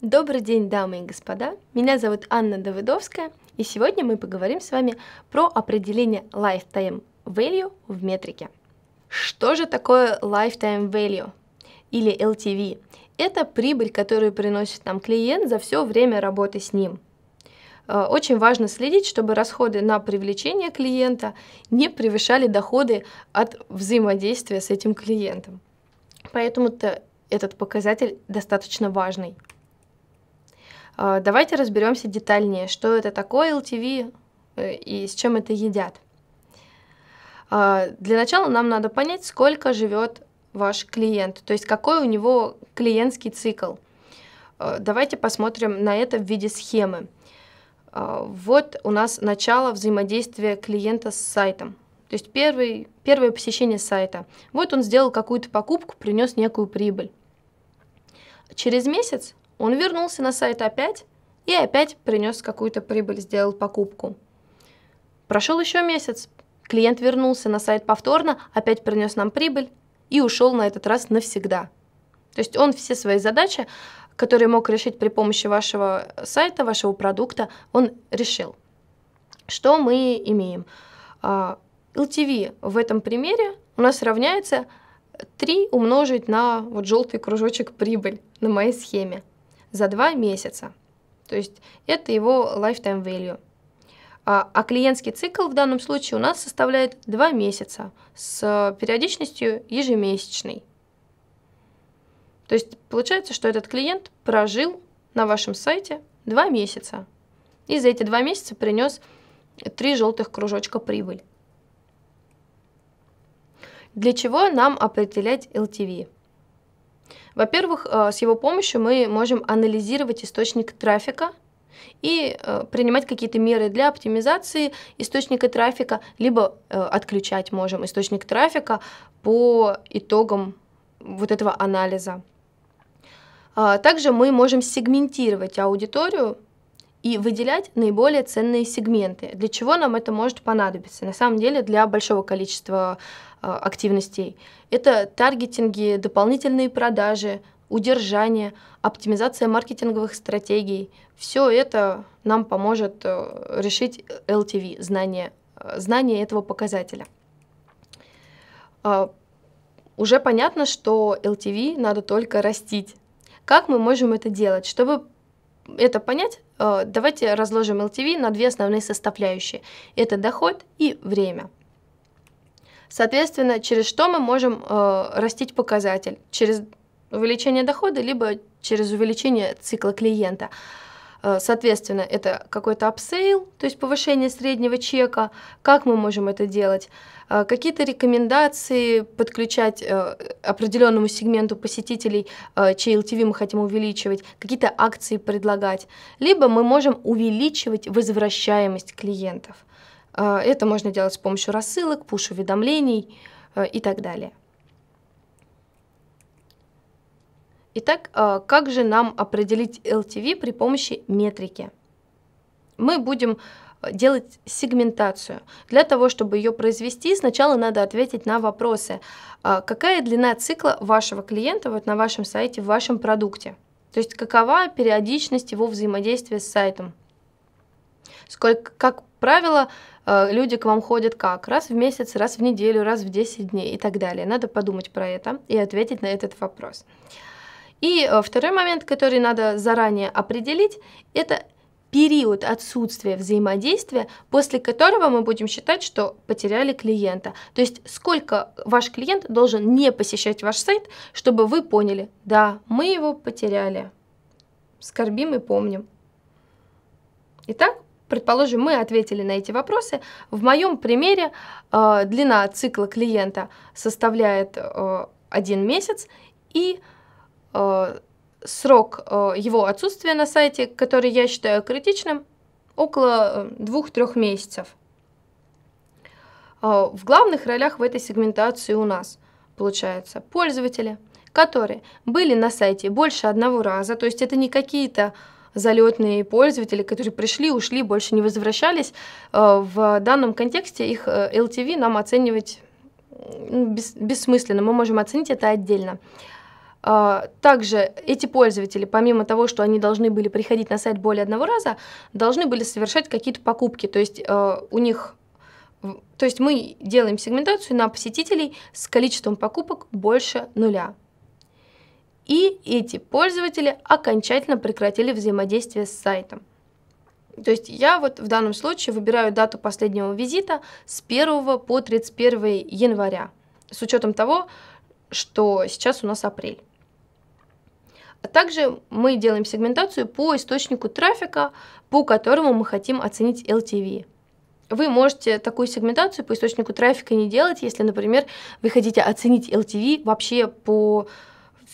Добрый день, дамы и господа! Меня зовут Анна Давыдовская, и сегодня мы поговорим с вами про определение lifetime value в метрике. Что же такое lifetime value или LTV? Это прибыль, которую приносит нам клиент за все время работы с ним – Э, очень важно следить, чтобы расходы на привлечение клиента не превышали доходы от взаимодействия с этим клиентом. Поэтому-то этот показатель достаточно важный. Э, давайте разберемся детальнее, что это такое LTV э, и с чем это едят. Для начала нам надо понять, сколько живет ваш клиент, то есть какой у него клиентский цикл. Давайте посмотрим на это в виде схемы. А, вот у нас начало взаимодействия клиента с сайтом. То есть первый, первое посещение сайта. Вот он сделал какую-то покупку, принес некую прибыль. Через месяц он вернулся на сайт опять и опять принес какую-то прибыль, сделал покупку. Прошел еще месяц, клиент вернулся на сайт повторно, опять принес нам прибыль и ушел на этот раз навсегда. То есть он все свои задачи который мог решить при помощи вашего сайта, вашего продукта, он решил. Что мы имеем? LTV а, в этом примере у нас равняется 3 умножить на вот желтый кружочек прибыль на моей схеме за 2 месяца. То есть это его lifetime value. А, а клиентский цикл в данном случае у нас составляет 2 месяца с периодичностью ежемесячной. То есть получается, что этот клиент прожил на вашем сайте два месяца. И за эти два месяца принес три желтых кружочка прибыль. Для чего нам определять LTV? Во-первых, э, с его помощью мы можем анализировать источник трафика и э, принимать какие-то меры для оптимизации источника трафика, либо э, отключать можем источник трафика по итогам вот этого анализа. А, также мы можем сегментировать аудиторию и выделять наиболее ценные сегменты. Для чего нам это может понадобиться? На самом деле для большого количества а, активностей. Это таргетинги, дополнительные продажи, удержание, оптимизация маркетинговых стратегий. Все это нам поможет э, решить LTV, знание, э, знание этого показателя. А, уже понятно, что LTV надо только растить как мы можем это делать? Чтобы это понять, э, давайте разложим LTV на две основные составляющие. Это доход и время. Соответственно, через что мы можем э, растить показатель? Через увеличение дохода, либо через увеличение цикла клиента. Э, соответственно, это какой-то апсейл, то есть повышение среднего чека. Как мы можем это делать? Э, какие-то рекомендации подключать э, определенному сегменту посетителей, чей LTV мы хотим увеличивать, какие-то акции предлагать. Либо мы можем увеличивать возвращаемость клиентов. Это можно делать с помощью рассылок, пуш-уведомлений и так далее. Итак, а, как же нам определить LTV при помощи метрики? Мы будем а, делать сегментацию. Для того, чтобы ее произвести, сначала надо ответить на вопросы. А, какая длина цикла вашего клиента вот на вашем сайте, в вашем продукте? То есть какова периодичность его взаимодействия с сайтом? Сколько, как правило, люди к вам ходят как? Раз в месяц, раз в неделю, раз в 10 дней и так далее. Надо подумать про это и ответить на этот вопрос. Вопрос. И э, второй момент, который надо заранее определить, это период отсутствия взаимодействия, после которого мы будем считать, что потеряли клиента. То есть сколько ваш клиент должен не посещать ваш сайт, чтобы вы поняли, да, мы его потеряли. Скорбим и помним. Итак, предположим, мы ответили на эти вопросы. В моем примере э, длина цикла клиента составляет э, один месяц, и Э, срок э, его отсутствия на сайте, который я считаю критичным, около 2-3 э, месяцев. В главных ролях в этой сегментации у нас получаются пользователи, которые были на сайте больше одного раза, то есть это не какие-то залетные пользователи, которые пришли, ушли, больше не возвращались. В данном контексте их LTV нам оценивать бессмысленно, мы можем оценить это отдельно. А, также эти пользователи, помимо того, что они должны были приходить на сайт более одного раза, должны были совершать какие-то покупки. То есть э, у них то есть мы делаем сегментацию на посетителей с количеством покупок больше нуля. И эти пользователи окончательно прекратили взаимодействие с сайтом. То есть я вот в данном случае выбираю дату последнего визита с 1 по 31 января, с учетом того, что сейчас у нас апрель. А также мы делаем сегментацию по источнику трафика, по которому мы хотим оценить LTV. Вы можете такую сегментацию по источнику трафика не делать, если, например, вы хотите оценить LTV вообще по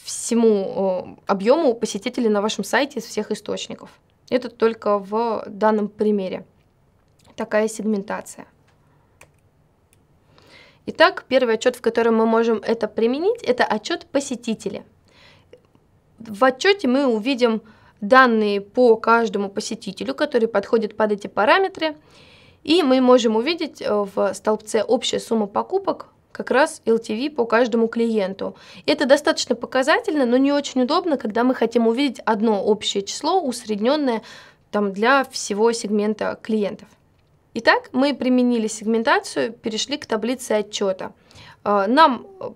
всему объему посетителей на вашем сайте из всех источников. Это только в данном примере такая сегментация. Итак, первый отчет, в котором мы можем это применить, это отчет посетителя. В отчете мы увидим данные по каждому посетителю, который подходит под эти параметры, и мы можем увидеть э, в столбце «Общая сумма покупок» как раз LTV по каждому клиенту. Это достаточно показательно, но не очень удобно, когда мы хотим увидеть одно общее число, усредненное там, для всего сегмента клиентов. Итак, мы применили сегментацию, перешли к таблице отчета – Э, нам э,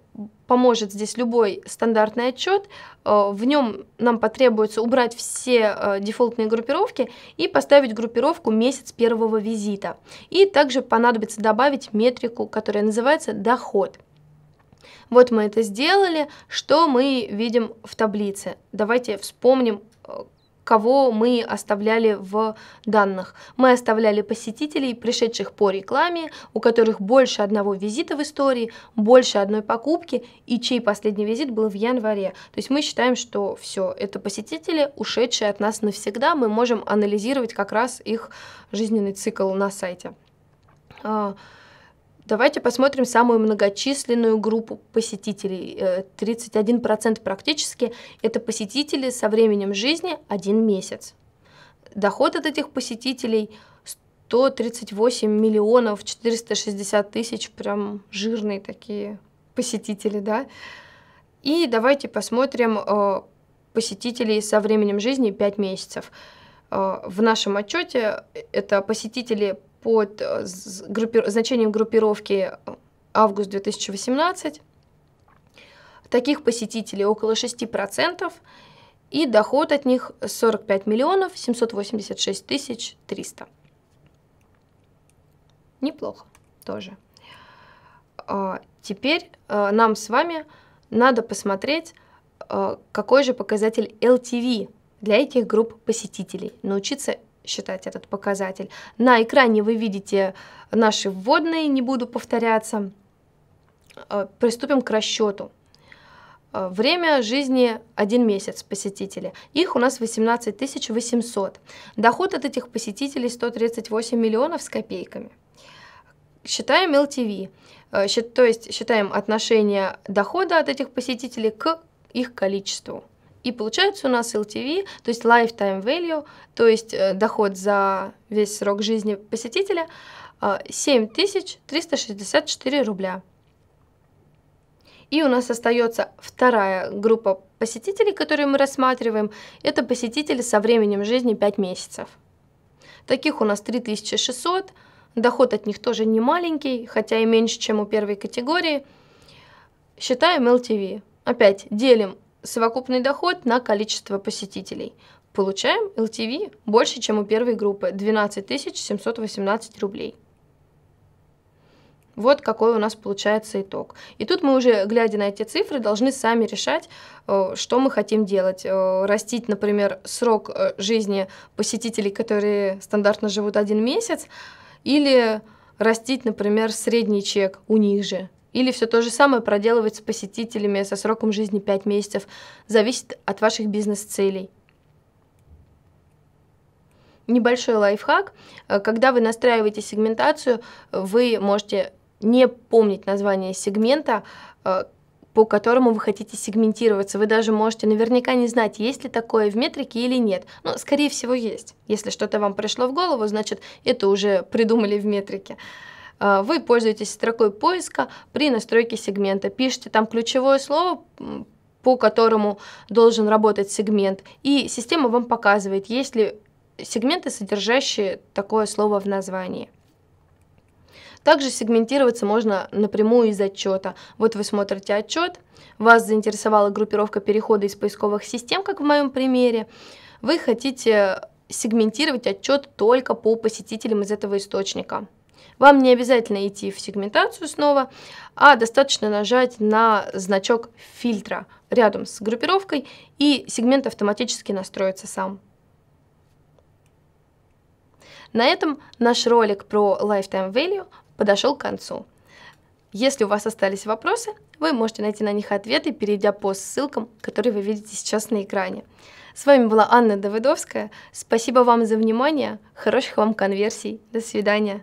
поможет здесь любой стандартный отчет. Э, в нем нам потребуется убрать все дефолтные группировки и поставить группировку месяц первого визита. И также понадобится добавить метрику, которая называется доход. Вот мы это сделали. Что мы видим в таблице? Давайте вспомним, кого мы оставляли в данных. Мы оставляли посетителей, пришедших по рекламе, у которых больше одного визита в истории, больше одной покупки и чей последний визит был в январе. То есть мы считаем, что все, это посетители, ушедшие от нас навсегда. Мы можем анализировать как раз их жизненный цикл на сайте. А, Давайте посмотрим самую многочисленную группу посетителей. 31% э, практически – это посетители со временем жизни один месяц. Доход от этих посетителей 138 миллионов 460 тысяч, прям жирные такие посетители, да. И давайте посмотрим э, посетителей со временем жизни 5 месяцев. Э, в нашем отчете это посетители под э, группи... значением группировки э, август 2018. Таких посетителей около 6%, и доход от них 45 миллионов 786 тысяч 300. Неплохо тоже. А, теперь э, нам с вами надо посмотреть, какой же показатель LTV для этих групп посетителей, научиться считать этот показатель. На экране вы видите наши вводные, не буду повторяться. Э, приступим к расчету. Э, время жизни 1 месяц посетителей. Их у нас 18 800. Доход от этих посетителей 138 миллионов с копейками. Считаем LTV, э, то есть считаем отношение дохода от этих посетителей к их количеству. И получается у нас LTV, то есть lifetime value, то есть э, доход за весь срок жизни посетителя 7364 э, рубля. И у нас остается вторая группа посетителей, которые мы рассматриваем. Это посетители со временем жизни 5 месяцев. Таких у нас 3600, доход от них тоже не маленький, хотя и меньше, чем у первой категории. Считаем LTV. Опять делим совокупный доход на количество посетителей. Получаем LTV больше, чем у первой группы – 12 718 рублей. Вот какой у нас получается итог. И тут мы уже, глядя на эти цифры, должны сами решать, э, что мы хотим делать. Э, растить, например, срок э, жизни посетителей, которые стандартно живут один месяц, или растить, например, средний чек у них же – или все то же самое проделывать с посетителями со сроком жизни 5 месяцев. Зависит от ваших бизнес-целей. Небольшой лайфхак. Э, когда вы настраиваете сегментацию, вы можете не помнить название сегмента, э, по которому вы хотите сегментироваться. Вы даже можете наверняка не знать, есть ли такое в метрике или нет. Но, скорее всего, есть. Если что-то вам пришло в голову, значит, это уже придумали в метрике. А, вы пользуетесь строкой поиска при настройке сегмента, пишите там ключевое слово, по которому должен работать сегмент, и система вам показывает, есть ли сегменты, содержащие такое слово в названии. Также сегментироваться можно напрямую из отчета. Вот вы смотрите отчет, вас заинтересовала группировка перехода из поисковых систем, как в моем примере. Вы хотите сегментировать отчет только по посетителям из этого источника. Вам не обязательно идти в сегментацию снова, а достаточно нажать на значок фильтра рядом с группировкой, и сегмент автоматически настроится сам. На этом наш ролик про Lifetime Value подошел к концу. Если у вас остались вопросы, вы можете найти на них ответы, перейдя по ссылкам, которые вы видите сейчас на экране. С вами была Анна Давыдовская. Спасибо вам за внимание. Хороших вам конверсий. До свидания.